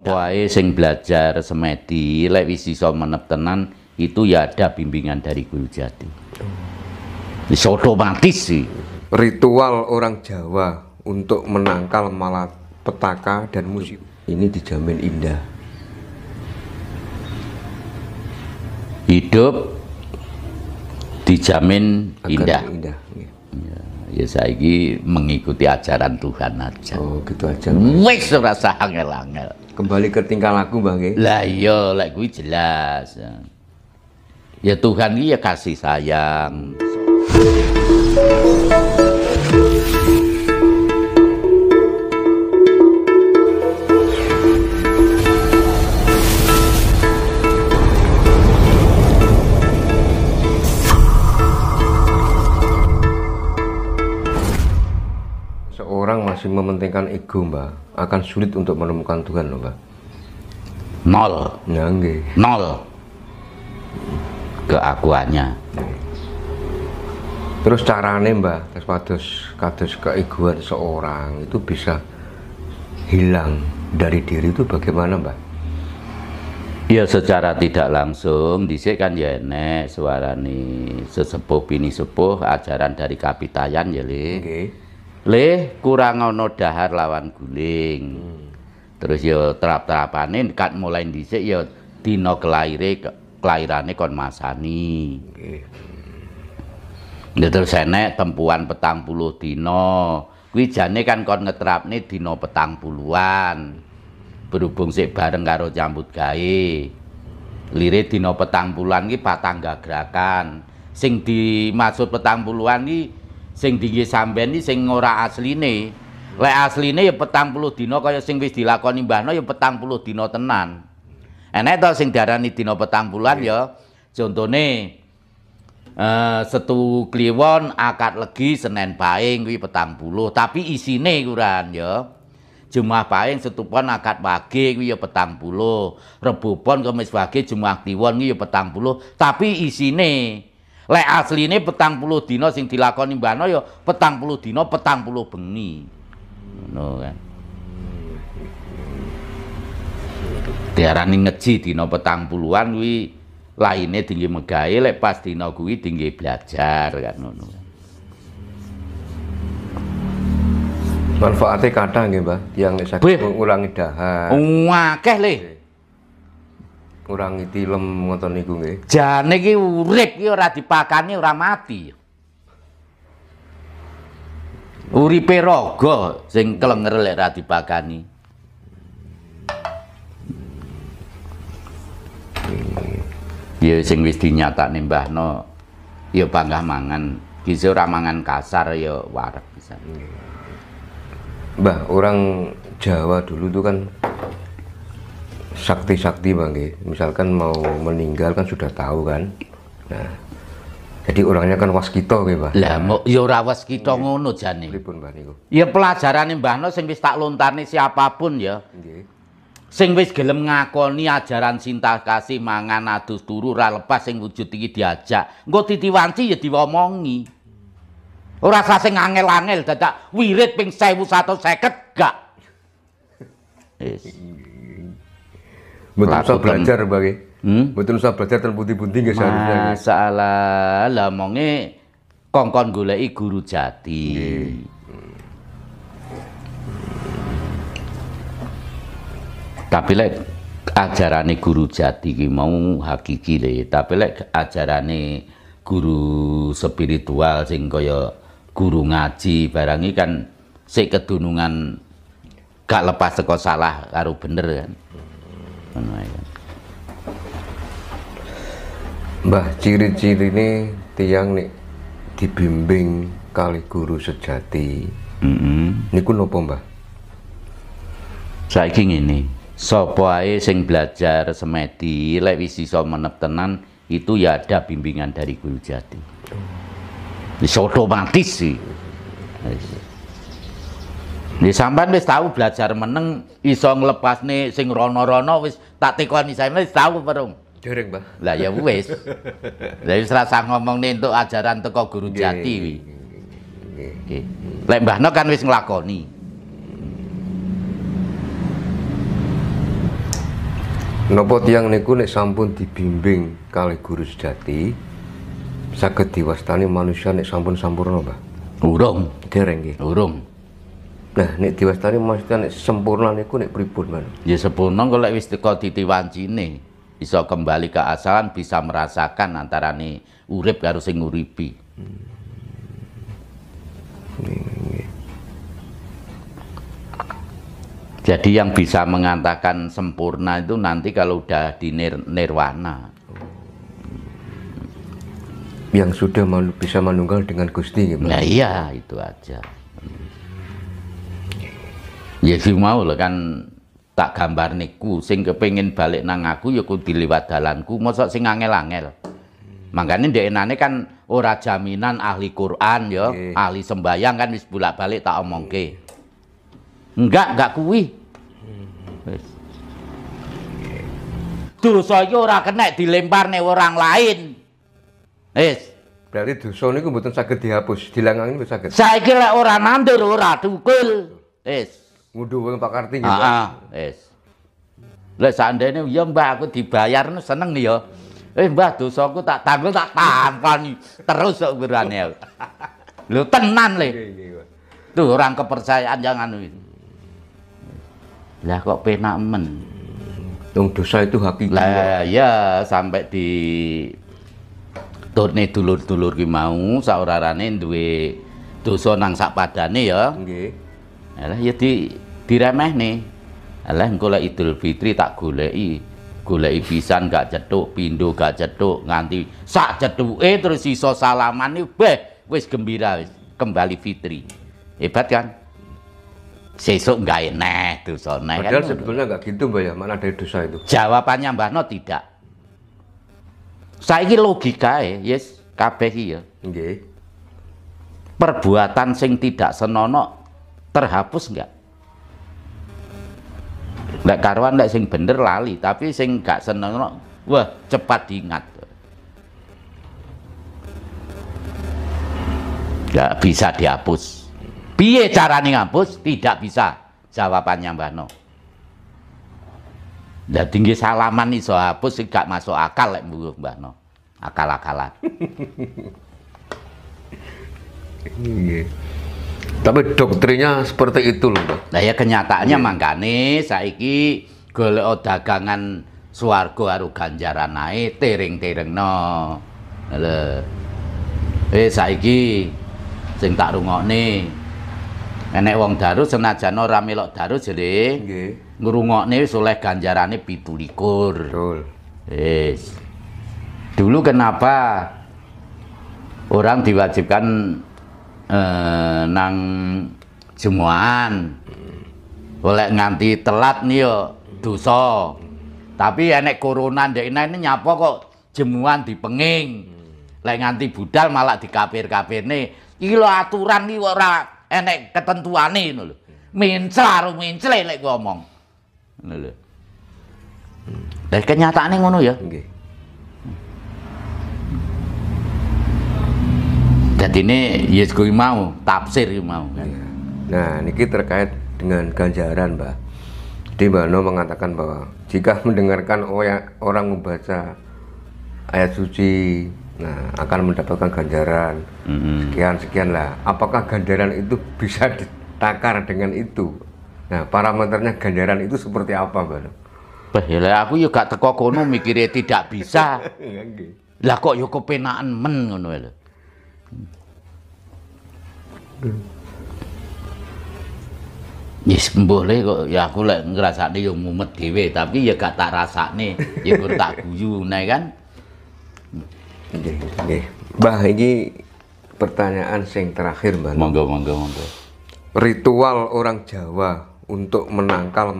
Wae sing belajar semedi lek wis iso menep tenan itu ya ada bimbingan dari guru jati. Wis otomatis sih. Ritual orang Jawa untuk menangkal petaka dan musibah ini dijamin indah. Hidup dijamin Agar indah. indah. Iya. Iya, ya, ya saya ini mengikuti ajaran Tuhan aja. Oh, gitu aja. Wis rasa angel-angel. Kembali ke tingkah laku Mbah Lah iya, lah gue jelas. Ya Tuhan iki ya kasih sayang. masih mementingkan ego mbak akan sulit untuk menemukan Tuhan loh mbak nol ya, nol keakuannya terus carane mbak terus kados kados keegoan seorang itu bisa hilang dari diri itu bagaimana mbak Ya secara tidak langsung dhisik kan ya enek nih sesepuh ini sepuh ajaran dari kapitayan ya Le. Okay leh kurang ono dahar lawan guling hmm. terus yo ya terap terapanin kan mulai dhisik yo ya dino kelahiran kelairane kon masani nggih okay. Ya terus enek tempuan petang puluh dino kuwi kan kon ngetrap nih dino petang puluhan berhubung si bareng karo jambut gawe lirik dino petang puluhan ki gak gerakan sing dimaksud petang puluhan ki sing dinggi sampean iki sing ora asline. Lek asline ya petang puluh dino. kaya sing wis dilakoni Mbah No ya petang puluh dino tenan. Enak tau, sing diarani dino petang bulan iya. ya. Contohnya, Uh, eh, setu Kliwon akad legi Senin Pahing kuwi puluh. tapi isine kuran ya. Jumat Pahing setu pon akad wage kuwi ya puluh. Rebu pon Kamis wage Jumat Kliwon kuwi ya puluh. tapi isine Lek asline petang puluh dina sing dilakoni Mbano noyo ya, petang puluh dina petang puluh bengi. Ngono kan. Diarani ngeji dina petang puluhan kuwi laine tinggi megahe lek pas dina kuwi tinggi belajar kan ngono. Kan. Manfaatnya kata nggih, Mbah, yang bisa sakit mengurangi wah Akeh le. Orang tilem ngoten niku nggih. Jane iki urip iki ora dipakani ora mati. Uripe raga sing klenger lek ora dipakani. Ya sing wis dinyatakne Mbah No ya bangga mangan. Bisa ora mangan kasar ya wareg bisa. Mbah, orang Jawa dulu tuh kan sakti-sakti bangke misalkan mau meninggal kan sudah tahu kan nah jadi orangnya kan waskito ya Mbah lah mau ya ora waskito ngono jani. pripun Mbah niku ya pelajarane Mbah no sing wis tak lontarne siapapun ya nggih sing wis gelem ngakoni ajaran cinta kasih mangan adus turu ra lepas sing wujud iki diajak engko titiwanci ya diomongi ora sing angel-angel dadak wirid ping 1150 gak kegak. Betul usah belajar bagi. Hmm? Betul usah belajar ten pundi-pundi nggih seharusnya. Masalah nah, gitu? lah monge kongkon goleki guru jati. Tapi lek ajarane guru jati ki mau hakiki le, tapi lek ajarane guru spiritual sing kaya guru ngaji barang iki kan sik kedunungan gak lepas saka salah karo bener kan menuaikan Mbah ciri-ciri ini tiang nih dibimbing kali guru sejati mm -hmm. niku nopo mbah ingin ini, so ae sing belajar semedi lek wis iso menep tenan itu ya ada bimbingan dari guru jati otomatis sih Nih sampean wis tahu belajar meneng iso nih sing rono-rono wis tak nih saya wis tahu perung. Durung, Mbah. Lah ya wis. Lah wis rasa nih untuk ajaran teko guru jati wi Nggih. Lek Mbahno kan wis nglakoni. Napa tiyang niku nek sampun dibimbing kali guru sejati sakit diwastani manusia nek sampun sampurna, Mbah? Urung. Dereng nggih. Urung. Nah, nek diwastani maksudnya nek sempurna nih nek pripun, Man? Ya sempurna kalau lek wis teko ditiwancine, bisa kembali ke asalan, bisa merasakan nih urip karo sing nguripi. Jadi yang bisa mengatakan sempurna itu nanti kalau udah di nir nirwana. Yang sudah bisa menunggal dengan Gusti Nah iya, itu aja ya mau lho kan tak gambar niku sing kepengin balik nang aku ya kudu liwat dalanku mosok sing angel-angel hmm. makanya dia enane kan ora jaminan ahli Quran ya okay. ahli sembayang kan wis bolak-balik tak omongke enggak enggak kuwi hmm. wis dosa iki ora kena dilemparne orang lain wis berarti dosa niku mboten saged dihapus dilangangi wis saged saiki lek ora nandur ora dukul, wis Nguduh Pak Kartini. Heeh, ah, ah, wis. Lek seandainya ya Mbak, aku dibayar seneng nih ya. Eh Mbah dosaku tak tanggung tak tampani terus berani berane. Lho tenan le. Iya, iya, iya. Tuh orang kepercayaan jangan itu. Lah kok penak men. Tung dosa itu hakiki. Lah ya sampai di turne dulur-dulur ki mau saurarane duwe dosa nang sak padane ya. Nggih. Alah ya di nih. Alah engko lek Idul Fitri tak goleki goleki pisan gak cetuk, pindo gak cetuk nganti sak eh terus iso salaman beh wis gembira wis kembali fitri. Hebat kan? Sesuk nggak enak dosa neh. Kan? Padahal kan sebetulnya nggak gitu Mbak ya, mana ada dosa itu? Jawabannya Mbah No tidak. Saiki logika ya, yes, kabeh ya. Nggih. Perbuatan sing tidak senonok terhapus enggak? Enggak karuan enggak sing bener lali tapi sing gak seneng wah cepat diingat nggak bisa dihapus piye carane ngapus tidak bisa jawabannya Mbah No Nah, tinggi salaman iso hapus sih gak masuk akal lek mbah Mbah No. Akal-akalan. Tapi doktrinya seperti itu loh. Nah ya kenyataannya yeah. mangkane saiki golek dagangan swarga karo ganjaran ae tiring no Halo. Eh saiki sing tak rungokne enek wong daru senajan ora melok daru jere nggih ngrungokne wis oleh ganjarane likur. Betul. Wis. Dulu kenapa orang diwajibkan eh, nang jemuan boleh nganti telat nih yo duso, tapi enek corona ndek ini nyapa kok jemuan penging, lek nganti budal malah di kafir nih, ini lho aturan nih ora enek ketentuane ngono lho mincar mincle lek ngomong ngono dari kenyataan nih ngono ya jadi ini yes gue mau tafsir mau kan? nah ini terkait dengan ganjaran mbak jadi mbak No mengatakan bahwa jika mendengarkan orang membaca ayat suci nah akan mendapatkan ganjaran mm-hmm. sekian sekian lah apakah ganjaran itu bisa ditakar dengan itu nah parameternya ganjaran itu seperti apa mbak No? Bah, ya aku juga ya teko kono mikirnya tidak bisa. Iya, lah kok yo ya kepenaan men ngono ya lho. Yes, boleh kok. Ya aku lek ngrasakne yo ya mumet dhewe, tapi ya gak tak rasakne, ya kur tak guyu, nae kan. Nggih, nggih. Mbah iki pertanyaan sing terakhir, Mbah. Monggo, monggo, monggo. Ritual orang Jawa untuk menangkal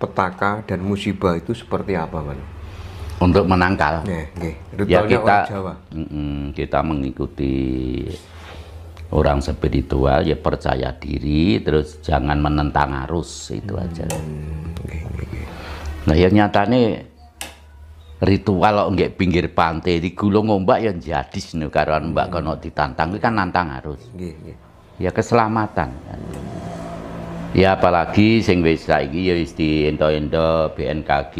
petaka dan musibah itu seperti apa, Mbah? Untuk menangkal. Nggih, ya, Ritualnya ya orang Jawa. Mm -mm, kita mengikuti orang spiritual ya percaya diri terus jangan menentang arus itu hmm, aja hmm. nah yang nyata nih ritual lo nggak pinggir pantai di gulung ombak yang jadi nih karena mbak hmm. kono ditantang kan nantang arus hmm. ya keselamatan ya apalagi sing wis saiki ya wis di ento-ento BNKG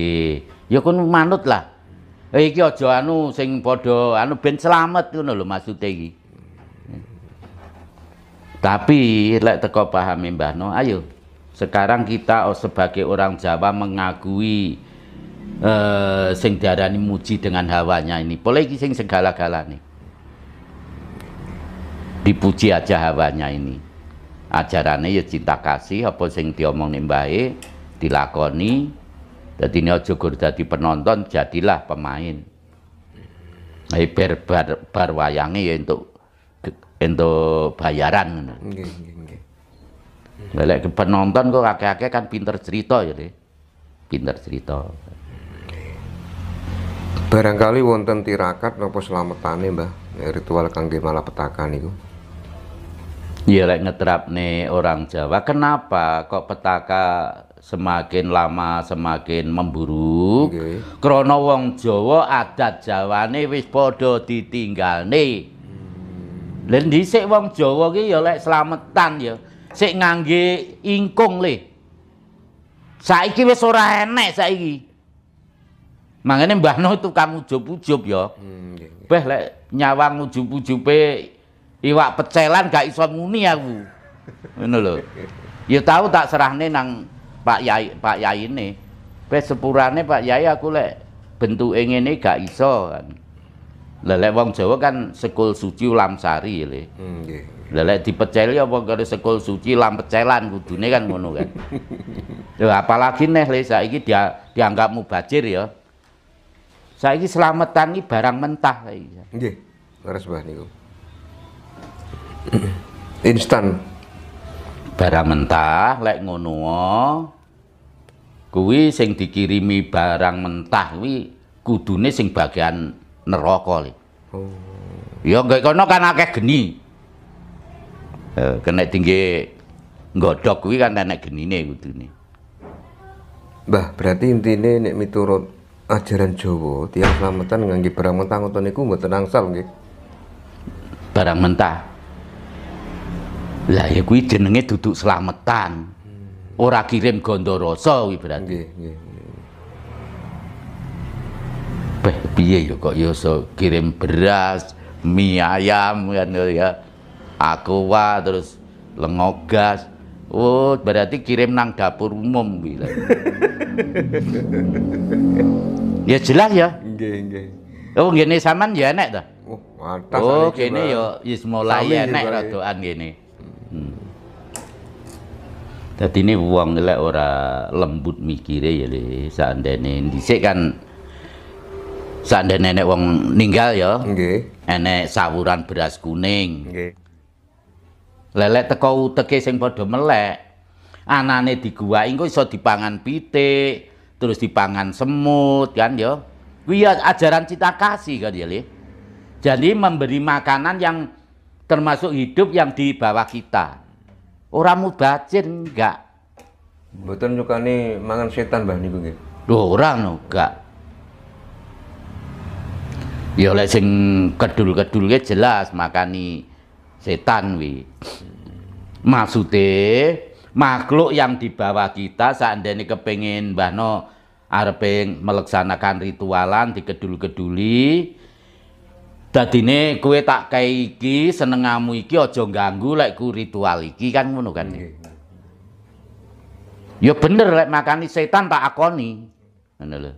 ya kun manut lah eh, iki aja anu sing padha anu ben selamat ngono lho maksude iki tapi lek teko pahami Mbah No, ayo sekarang kita oh, sebagai orang Jawa mengakui eh, sing diarani muji dengan hawanya ini. Boleh sing segala-galane. Dipuji aja hawanya ini. Ajarannya ya cinta kasih apa sing diomongne mbahe dilakoni. Dadi ini aja jadi penonton, jadilah pemain. Hai berbar bar, bar ya untuk untuk bayaran. Nggih, nggih, penonton kok kakek-kakek kan pinter cerita ya, pinter cerita. Barangkali wonten tirakat nopo selamatane Mbah, ritual kangge malapetaka niku. Ya lek nih orang Jawa, kenapa kok petaka semakin lama semakin memburuk? Okay. Krana wong Jawa adat Jawane wis padha ditinggalne. Lendi dhisik wong Jawa ki ya lek slametan ya. Sik ngangge ingkung le. Saiki wis ora enek saiki. Mangane Mbah No tukang ujub-ujub ya. Hmm, Beh lek nyawang ujub-ujupe iwak pecelan gak iso muni aku. Ngono lho. Ya tahu tak serahne nang Pak Yai Pak ini, Beh sepurane Pak Yai aku lek bentuke ngene gak iso kan. Lelek wong Jawa kan sekul suci lamsari le. Hmm, Lelek dipeceli ya, apa kalau sekul suci ulam pecelan kudune kan ngono kan. Lha apalagi neh le saiki dia dianggap mubajir ya. Saiki selamatan iki barang mentah saiki. Nggih. Leres bah niku. Instan barang mentah lek ngono kuwi sing dikirimi barang mentah kuwi kudune sing bagian neraka li. Oh. Ya nggih kono kan akeh geni. Eh ya, kena kan tinggi nggodhog kuwi kan enek genine kudune. Mbah, berarti intine nek miturut ajaran Jawa, tiang selamatan nganggi barang mentah ngoten niku mboten angsal nggih. Barang mentah. Lah ya kuwi jenenge duduk selamatan. Hmm. Ora kirim gandharasa kuwi berarti. Nggih, nggih. piye ya kok ya kirim beras, mie ayam kan ya. wah terus lengogas. Oh, berarti kirim nang dapur umum gitu. ya jelas ya. Nggih, nggih. Oh, ngene sampean ya enak ta? Oh, mantap. Oh, kene ya is mulai enek rodokan kene. Hmm. Dadi ini uang lek ora lembut mikirnya ya deh seandainya dhisik kan seandainya nenek wong ninggal ya okay. enek sawuran beras kuning okay. lelek teko uteke sing podo melek anane diguwahi ingko iso dipangan pitik terus dipangan semut kan ya kuwi ya ajaran cita kasih kan ya jadi memberi makanan yang termasuk hidup yang di bawah kita orang mubacir enggak Mboten nyukani mangan setan bah niku nggih. Lho ora enggak ya oleh sing kedul ya jelas makani setan wi maksude makhluk yang di bawah kita seandainya kepengin Mbah No areping melaksanakan ritualan kedul keduli dadine kue tak kei iki senengamu iki ojo ganggu lek ku ritual iki kan ngono kan okay. ya bener lek makani setan tak akoni ngono lho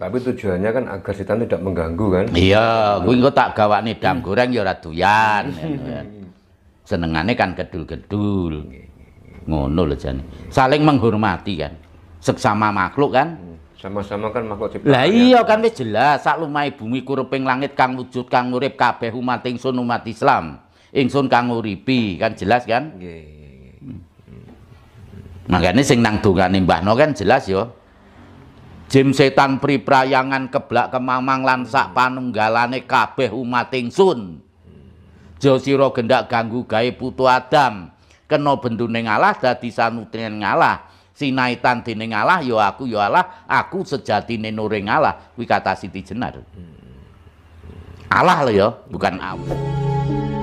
tapi tujuannya kan agar setan tidak mengganggu kan? Iya, gue nggak tak gawakne dam goreng ya ora doyan. kan gedul-gedul. Ngono lho jane. Saling menghormati kan. Seksama makhluk kan. Hmm, sama-sama kan makhluk ciptaan. Lah ya. iya kan wis jelas sak lumahe bumi kureping langit kang wujud kang urip kabeh umat ingsun umat Islam. Ingsun kang nguripi kan jelas kan? Nggih. Makanya sing nang dongane Mbah No kan jelas yo jim setan priprayangan keblak kemamang lansak panunggalane kabeh umat ingsun josiro gendak ganggu gawe putu adam kena bendune ngalah dadi sanutrien ngalah sinaitan dening Allah yo ya aku ya Allah aku sejati nuring Allah kuwi kata Siti Jenar hmm. Allah lho yo, ya, bukan aku